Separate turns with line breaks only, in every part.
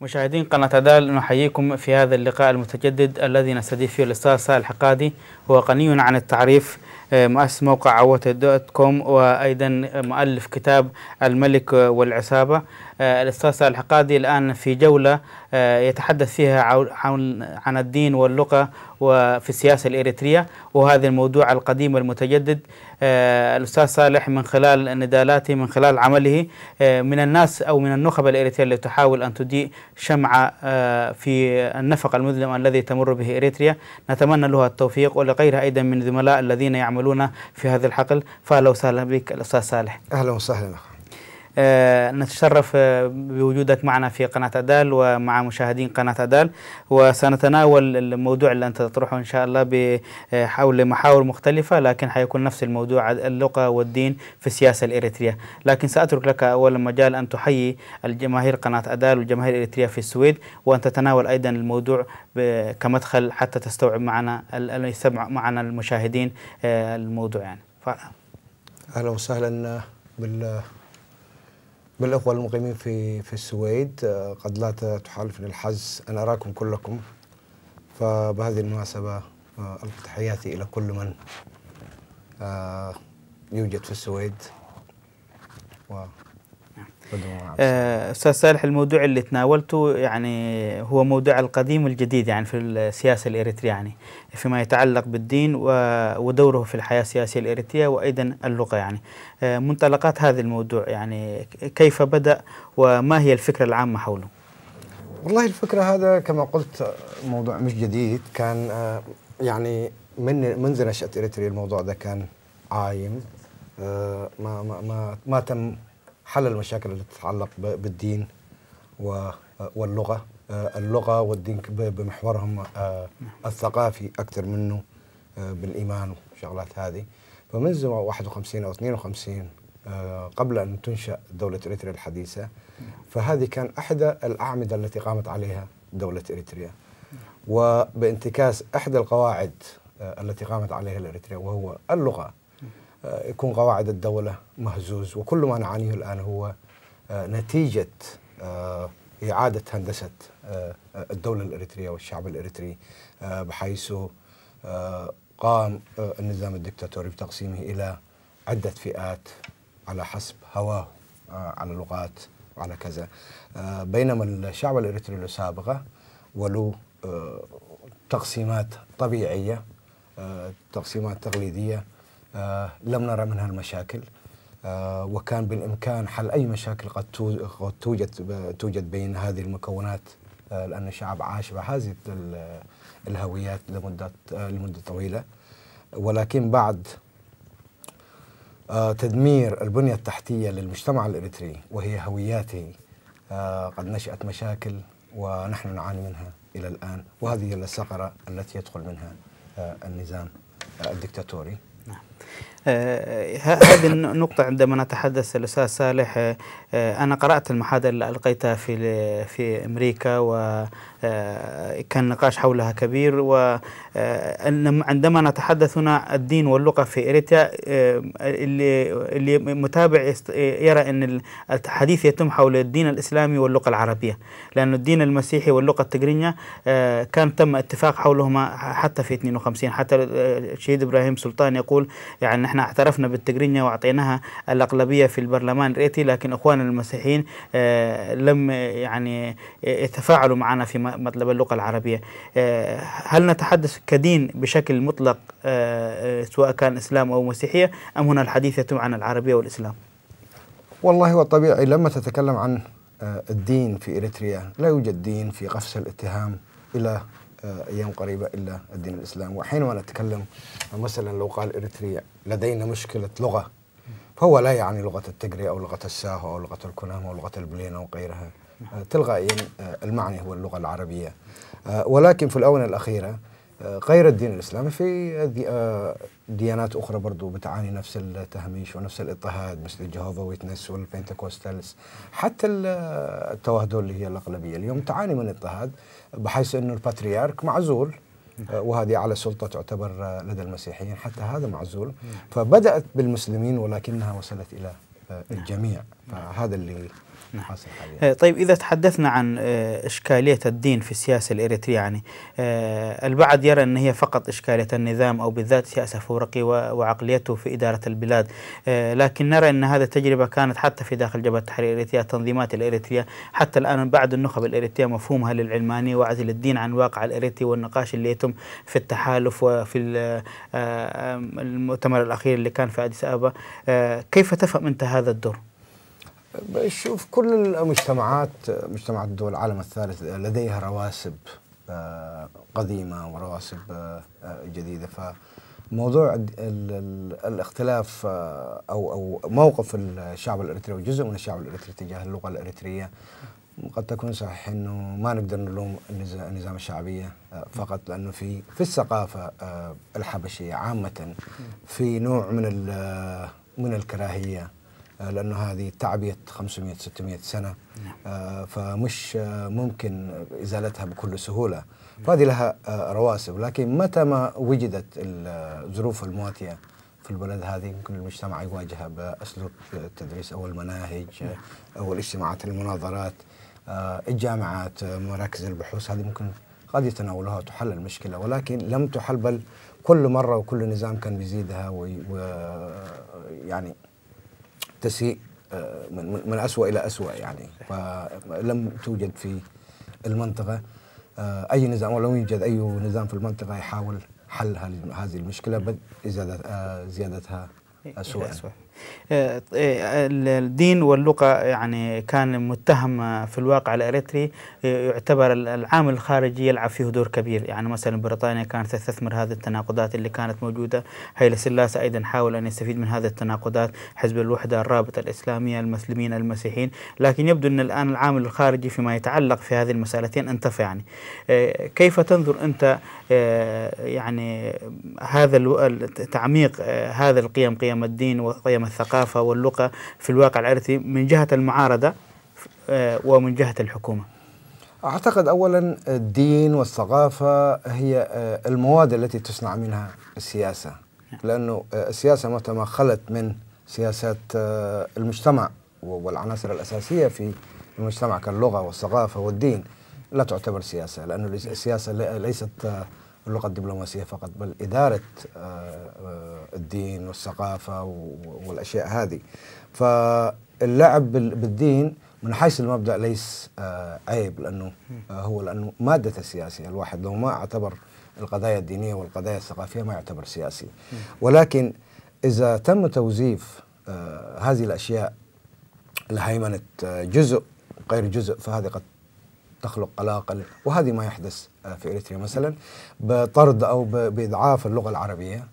مشاهدين قناة دال نحييكم في هذا اللقاء المتجدد الذي نستضيف فيه الأستاذ سائل حقادي هو غني عن التعريف آه، مؤسس موقع عوته دوت كوم وأيضا مؤلف كتاب الملك والعصابة آه، الأستاذ سالح القادي الآن في جولة آه، يتحدث فيها عن الدين واللغة وفي السياسة الإريترية وهذا الموضوع القديم والمتجدد آه، الأستاذ صالح من خلال ندالاته من خلال عمله من الناس أو من النخب الإريترية اللي تحاول أن تضيء شمعة في النفق المظلم الذي تمر به إريتريا نتمنى له التوفيق ولغيرها أيضا من الزملاء الذين يعملون في هذا الحقل فاهلا وسهلا بك الأستاذ صالح أهلا وسهلا آه، نتشرف آه، بوجودك معنا في قناة أدال ومع مشاهدين قناة أدال وسنتناول الموضوع اللي أنت تطرحه إن شاء الله آه، حول محاور مختلفة لكن حيكون نفس الموضوع اللغة والدين في السياسة الإريترية لكن سأترك لك أول مجال أن تحيي الجماهير قناة أدال والجماهير الإريترية في السويد وأن تتناول أيضا الموضوع كمدخل حتى تستوعب معنا يستمع معنا المشاهدين الموضوع يعني ف...
أهلا وسهلا بال بالأخوة المقيمين في في السويد آه، قد لا تحالفني الحز أن أراكم كلكم فبهذه المناسبة آه، ألقي تحياتي إلى كل من آه، يوجد في السويد و نعم.
آه، استاذ صالح الموضوع اللي تناولته يعني هو موضوع القديم والجديد يعني في السياسه الاريتريه يعني فيما يتعلق بالدين ودوره في الحياه السياسيه الاريتريه وايضا اللغه يعني آه، منطلقات هذا الموضوع يعني كيف بدا وما هي الفكره العامه حوله؟
والله الفكره هذا كما قلت موضوع مش جديد كان آه، يعني من منذ نشاه اريتريا الموضوع ده كان عايم ما ما ما, ما تم حل المشاكل اللي تتعلق بالدين واللغة آه، اللغة والدين بمحورهم آه، الثقافي أكثر منه آه، بالإيمان وشغلات هذه فمنذ 51 أو 52 قبل أن تنشأ دولة إريتريا الحديثة فهذه كان احدى الأعمدة التي قامت عليها دولة إريتريا وبانتكاس احدى القواعد التي قامت عليها الإريتريا وهو اللغة آه، يكون قواعد الدولة مهزوز وكل ما نعانيه الآن هو آه، نتيجة آه، إعادة هندسة الدولة الإريترية والشعب الإريتري بحيث قام النظام الدكتاتوري بتقسيمه إلى عدة فئات على حسب هواه على لغات وعلى كذا بينما الشعب الإريتري السابقة ولو تقسيمات طبيعية تقسيمات تقليدية آه، لم نرى منها المشاكل آه، وكان بالامكان حل اي مشاكل قد توجد توجد بين هذه المكونات آه، لان الشعب عاش بهذه الهويات لمده لمده طويله ولكن بعد تدمير البنيه التحتيه للمجتمع الاريتري وهي هوياته قد نشات مشاكل ونحن نعاني منها الى الان وهذه الثغره التي يدخل منها النظام الدكتاتوري نعم.
آه، هذه النقطة عندما نتحدث الأستاذ صالح آه، آه، أنا قرأت المحاضرة اللي ألقيتها في في أمريكا وكان نقاش حولها كبير و عندما نتحدث هنا الدين واللغة في إريتريا اللي اللي متابع يرى أن الحديث يتم حول الدين الإسلامي واللغة العربية لأن الدين المسيحي واللغة التجرينية كان تم اتفاق حولهما حتى في 52 حتى الشهيد إبراهيم سلطان يقول يعني نحن اعترفنا بالتقرينيا وأعطيناها الأغلبية في البرلمان الريتي لكن أخواننا المسيحيين آه، لم آه، يعني آه، يتفاعلوا معنا في مطلب اللغة العربية هل نتحدث كدين بشكل مطلق سواء كان إسلام أو مسيحية أم هنا الحديث يتم عن العربية والإسلام
والله هو طبيعي لما تتكلم عن الدين في إريتريا لا يوجد دين في قفص الاتهام إلى ايام قريبه الا الدين الاسلام وحينما نتكلم مثلا لو قال اريتريا لدينا مشكله لغه فهو لا يعني لغه التجري او لغه الساهو او لغه الكلام او لغه البلين او غيرها تلغائيا آه، المعنى هو اللغه العربيه آه، ولكن في الاونه الاخيره آه، غير الدين الاسلامي في ديانات اخرى برضو بتعاني نفس التهميش ونفس الاضطهاد مثل الجهوفا ويتنس والبنتكوستالس حتى التوهدول اللي هي الاغلبيه اليوم تعاني من اضطهاد بحيث انه الباتريارك معزول آه، وهذه على سلطة تعتبر آه، لدى المسيحيين حتى هذا معزول فبدأت بالمسلمين ولكنها وصلت إلى آه، الجميع فهذا اللي نعم.
آه، طيب إذا تحدثنا عن آه، إشكالية الدين في السياسة الإريترية يعني آه، البعض يرى أن هي فقط إشكالية النظام أو بالذات سياسة فورقي وعقليته في إدارة البلاد لكن نرى أن هذه التجربة كانت حتى في داخل جبهة التحرير الإريترية التنظيمات الإريترية حتى الآن بعد النخب الإريترية مفهومها للعلمانية وعزل الدين عن واقع الإريتري والنقاش اللي يتم في التحالف وفي المؤتمر الأخير اللي كان في أديس أبا كيف تفهم أنت هذا الدور؟
شوف كل المجتمعات مجتمعات دول العالم الثالث لديها رواسب آه، قديمة ورواسب آه، آه، جديدة فموضوع الاختلاف أو أو موقف الشعب الإريتري وجزء من الشعب الإريتري تجاه اللغة الإريترية قد تكون صحيح انه ما نقدر نلوم النظام الشعبيه فقط لانه في في الثقافه الحبشيه عامه في نوع من من الكراهيه آه، لانه هذه تعبئه 500 600 سنه نعم. آه، فمش آه، ممكن ازالتها بكل سهوله فهذه لها رواسب لكن متى ما وجدت الظروف المواتيه في البلد هذه يمكن المجتمع يواجهها باسلوب التدريس او المناهج نعم. او الاجتماعات المناظرات الجامعات مراكز البحوث هذه ممكن قد يتناولوها وتحل المشكله ولكن لم تحل بل كل مره وكل نظام كان بيزيدها ويعني وي تسيء آه، من أسوأ اسوء الى اسوء يعني فلم توجد في المنطقه آه، اي نظام ولو يوجد اي نظام في المنطقه يحاول حل هذه المشكله بل آه، زيادتها اسوء
آه، آه، الدين واللغة يعني كان متهم في الواقع الأريتري آه، يعتبر العامل الخارجي يلعب فيه دور كبير يعني مثلا بريطانيا كانت تستثمر هذه التناقضات اللي كانت موجودة هاي سلاسة أيضا حاول أن يستفيد من هذه التناقضات حزب الوحدة الرابطة الإسلامية المسلمين المسيحيين لكن يبدو أن الآن العامل الخارجي فيما يتعلق في هذه المسألتين انتفى يعني كيف تنظر أنت يعني هذا تعميق هذا القيم قيم الدين وقيم الثقافة واللغة في الواقع الإرثي من جهة المعارضة آه، ومن جهة الحكومة
أعتقد أولا الدين والثقافة هي آه، المواد التي تصنع منها السياسة نعم. لأنه آه، السياسة متى ما خلت من سياسات المجتمع والعناصر الأساسية في المجتمع كاللغة والثقافة والدين لا تعتبر سياسة لأنه السياسة ليست اللغه الدبلوماسيه فقط بل اداره آه، الدين والثقافه والاشياء هذه فاللعب بالدين من حيث المبدا ليس آه، عيب لانه آه، هو لانه مادته سياسيه الواحد لو ما اعتبر القضايا الدينيه والقضايا الثقافيه ما يعتبر سياسي ولكن اذا تم توظيف هذه الاشياء لهيمنه جزء غير جزء فهذه قد تخلق قلاقل وهذه ما يحدث آه، في إريتريا مثلا بطرد أو بإضعاف اللغة العربية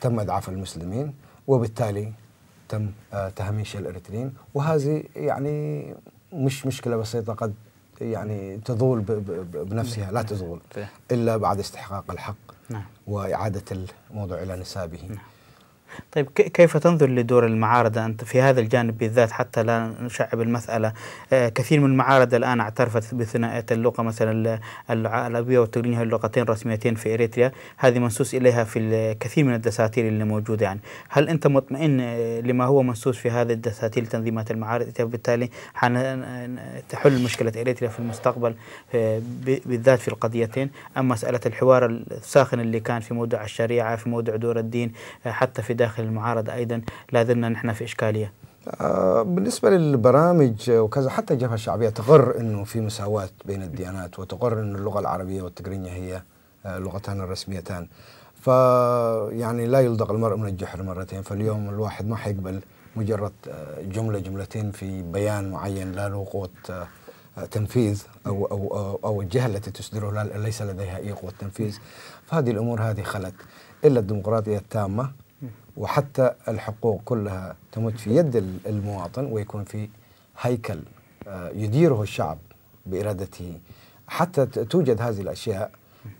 تم إضعاف المسلمين وبالتالي تم آه، تهميش الإريتريين وهذه يعني مش مشكلة بسيطة قد يعني تزول بنفسها لا نعم، تزول إلا بعد استحقاق الحق نعم. وإعادة الموضوع إلى نسابه نعم.
طيب كيف تنظر لدور المعارضة أنت في هذا الجانب بالذات حتى لا نشعب المسألة آه، كثير من المعارضة الآن اعترفت بثنائية اللغة مثلا العربية والتقنية اللغتين الرسميتين في إريتريا هذه منسوس إليها في الكثير من الدساتير اللي موجودة يعني هل أنت مطمئن لما هو منسوس في هذه الدساتير تنظيمات المعارضة وبالتالي تحل مشكلة إريتريا في المستقبل آه، بالذات في القضيتين أم مسألة الحوار الساخن اللي كان في موضوع الشريعة في موضوع دور الدين آه، حتى في داخل المعارضة أيضا لا زلنا نحن في إشكالية
آه، بالنسبة للبرامج وكذا آه، حتى الجبهة الشعبية تقر أنه في مساواة بين الديانات وتقر أن اللغة العربية والتقرينية هي آه، لغتان الرسميتان ف يعني لا يلدغ المرء من الجحر مرتين فاليوم الواحد ما حيقبل مجرد جملة جملتين في بيان معين لا له قوة تنفيذ أو, أو, أو, أو الجهة التي تصدره ليس لديها أي قوة تنفيذ فهذه الأمور هذه خلت إلا الديمقراطية التامة وحتى الحقوق كلها تمت في يد المواطن ويكون في هيكل آه، يديره الشعب بإرادته حتى توجد هذه الأشياء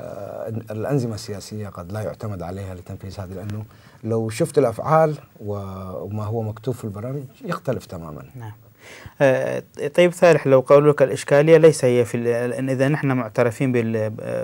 آه، الأنظمة السياسية قد لا يعتمد عليها لتنفيذ هذا لأنه لو شفت الأفعال وما هو
مكتوب في البرامج يختلف
تماما نعم.
آه، طيب صالح لو قالوا لك الإشكالية ليس هي في إذا نحن معترفين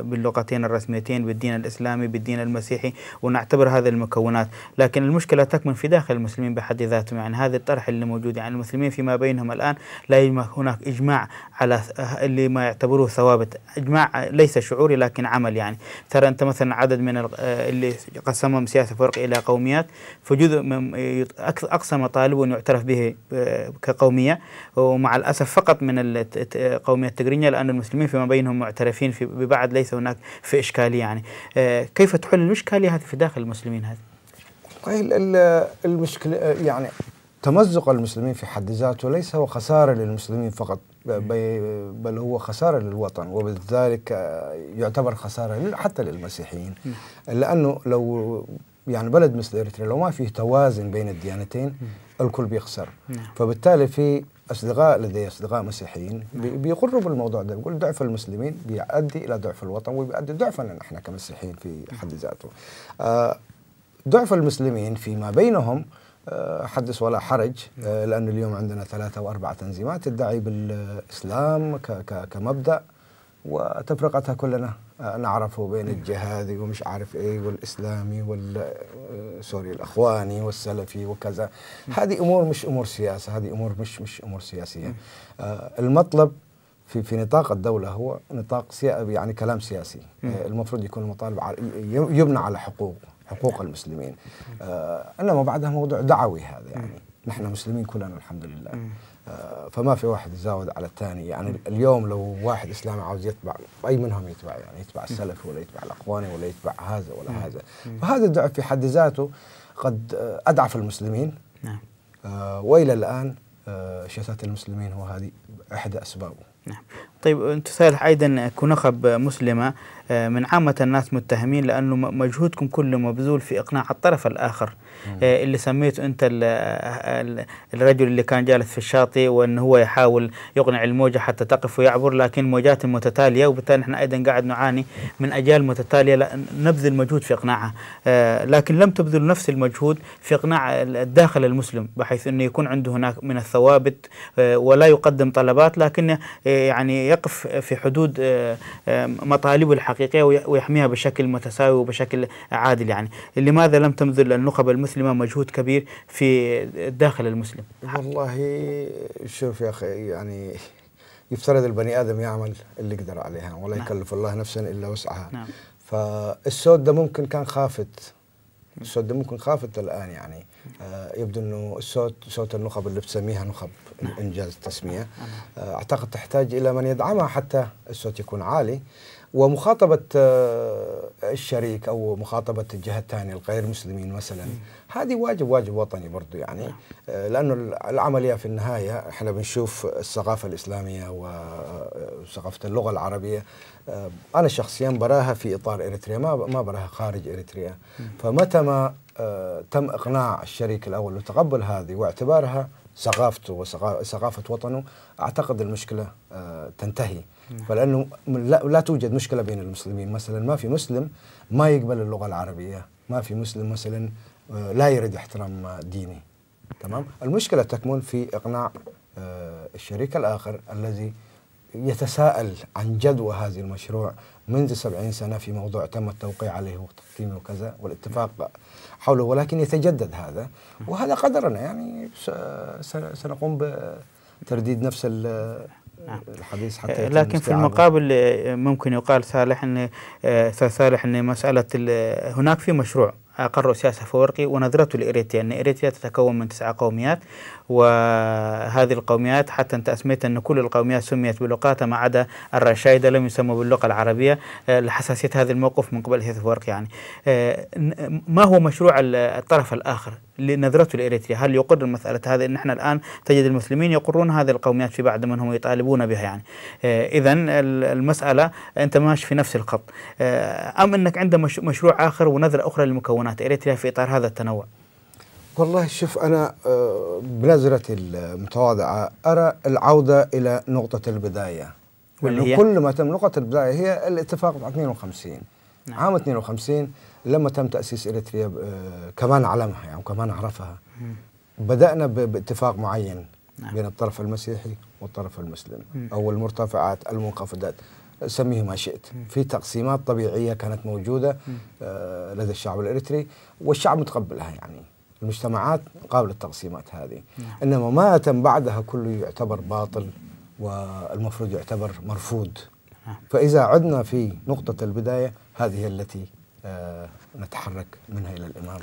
باللغتين الرسميتين بالدين الإسلامي بالدين المسيحي ونعتبر هذه المكونات لكن المشكلة تكمن في داخل المسلمين بحد ذاتهم يعني هذا الطرح اللي موجود يعني المسلمين فيما بينهم الآن لا هناك إجماع على اللي ما يعتبروه ثوابت إجماع ليس شعوري لكن عمل يعني ترى أنت مثلا عدد من آه، اللي قسمهم سياسة فرق إلى قوميات فجزء أقصى مطالب يعترف به آه، كقوميات التجرينية ومع الأسف فقط من قوميه التجرينية لأن المسلمين فيما بينهم معترفين في ببعض ليس هناك في إشكالية يعني آه، كيف تحل الإشكالية هذه في داخل المسلمين هذه؟
المشكلة يعني تمزق المسلمين في حد ذاته ليس هو خسارة للمسلمين فقط بل هو خسارة للوطن وبذلك يعتبر خسارة حتى للمسيحيين لأنه لو يعني بلد مثل إريتريا لو ما فيه توازن بين الديانتين الكل بيخسر نعم. فبالتالي في اصدقاء لدي اصدقاء مسيحيين بيقروا بالموضوع ده بيقول ضعف المسلمين بيؤدي الى ضعف الوطن وبيؤدي ضعفنا نحن كمسيحيين في حد ذاته. آه ضعف المسلمين فيما بينهم آه، حدث ولا حرج نعم. آه، لأنه اليوم عندنا ثلاثة وأربعة تنظيمات تدعي بالإسلام كمبدأ وتفرقتها كلنا آه، نعرفه بين الجهادي ومش عارف ايه والاسلامي وال آه، سوري الاخواني والسلفي وكذا هذه امور مش امور سياسه هذه امور مش مش امور سياسيه آه، المطلب في في نطاق الدولة هو نطاق يعني كلام سياسي المفروض يكون المطالب يبنى على حقوق حقوق المسلمين انما بعدها موضوع دعوي هذا يعني نحن مسلمين كلنا الحمد لله فما في واحد يزاود على الثاني يعني اليوم لو واحد اسلامي عاوز يتبع اي منهم يتبع يعني يتبع السلف ولا يتبع الاخواني ولا يتبع هذا ولا هذا فهذا الدعف في حد ذاته قد اضعف المسلمين نعم آه، والى الان آه، شتات المسلمين هو هذه احدى اسبابه نعم
طيب سالح ايضا كنخب مسلمه آه، من عامة الناس متهمين لأنه مجهودكم كله مبذول في إقناع الطرف الآخر مم. آه، اللي سميته أنت آه، الرجل اللي كان جالس في الشاطئ وأن هو يحاول يقنع الموجة حتى تقف ويعبر لكن موجات متتالية وبالتالي نحن أيضا قاعد نعاني من أجيال متتالية نبذل مجهود في إقناعها لكن لم تبذل نفس المجهود في إقناع الداخل المسلم بحيث أنه يكون عنده هناك من الثوابت ولا يقدم طلبات لكن يعني يقف في حدود آه، آه، مطالبه الحقيقية ويحميها بشكل متساوي وبشكل عادل يعني لماذا لم تبذل النخب المسلمة مجهود كبير في الداخل المسلم
والله شوف يا أخي يعني يفترض البني آدم يعمل اللي يقدر عليها ولا نعم. يكلف الله نفسا إلا وسعها نعم. فالسود ده ممكن كان خافت صوت ممكن خافت الان يعني آه يبدو انه الصوت صوت النخب اللي بتسميها نخب انجاز التسميه آه اعتقد تحتاج الى من يدعمها حتى الصوت يكون عالي ومخاطبة آه، الشريك أو مخاطبة الجهة الثانية الغير مسلمين مثلا هذه واجب واجب وطني برضو يعني نعم. آه، لأنه العملية في النهاية احنا بنشوف الثقافة الإسلامية وثقافة آه، اللغة العربية أنا شخصيا براها في إطار إريتريا ما ما براها خارج إريتريا فمتى ما تم إقناع الشريك الأول وتقبل هذه واعتبارها ثقافته وثقافة وطنه أعتقد المشكلة آه، تنتهي نعم. فلأنه لا, توجد مشكلة بين المسلمين مثلا ما في مسلم ما يقبل اللغة العربية ما في مسلم مثلا آه، لا يريد احترام آه، ديني تمام نعم. المشكلة تكمن في إقناع الشريك الآخر الذي يتساءل عن جدوى هذا المشروع منذ سبعين سنة في موضوع تم التوقيع عليه وتقديمه وكذا والاتفاق حوله ولكن يتجدد هذا وهذا قدرنا يعني سنقوم بترديد نفس نعم. الحديث
حتى لكن في المقابل ممكن يقال صالح ان استاذ صالح ان مساله هناك في مشروع اقره سياسه فورقي ونظرته لاريتريا ان اريتريا تتكون من تسعه قوميات وهذه القوميات حتى انت اسميت أن كل القوميات سميت بلقاتها ما عدا الرشايدة لم يسموا باللغة العربية آه، لحساسية هذا الموقف من قبل فورك يعني آه، ما هو مشروع الطرف الآخر لنظرته لإريتريا هل يقر مسألة هذه أن احنا الآن تجد المسلمين يقرون هذه القوميات في بعض منهم يطالبون بها يعني آه، إذا المسألة أنت ماشي في نفس الخط أم أنك عندك مشروع آخر ونظرة أخرى للمكونات إريتريا في إطار هذا التنوع
والله شوف انا آه، بنظرتي المتواضعه ارى العوده الى نقطه البدايه واللي هي كل ما تم نقطه البدايه هي الاتفاق بتاع 52 نعم. عام 52 لما تم تاسيس اريتريا آه، كمان علمها يعني كمان عرفها بدانا باتفاق معين نعم. بين الطرف المسيحي والطرف المسلم م. او المرتفعات المنخفضات سميه ما شئت في تقسيمات طبيعيه كانت موجوده آه، لدى الشعب الاريتري والشعب متقبلها يعني المجتمعات مقابل التقسيمات هذه نعم. إنما ما أتم بعدها كله يعتبر باطل والمفروض يعتبر مرفوض نعم. فإذا عدنا في نقطة البداية هذه التي آه، نتحرك منها إلى الأمام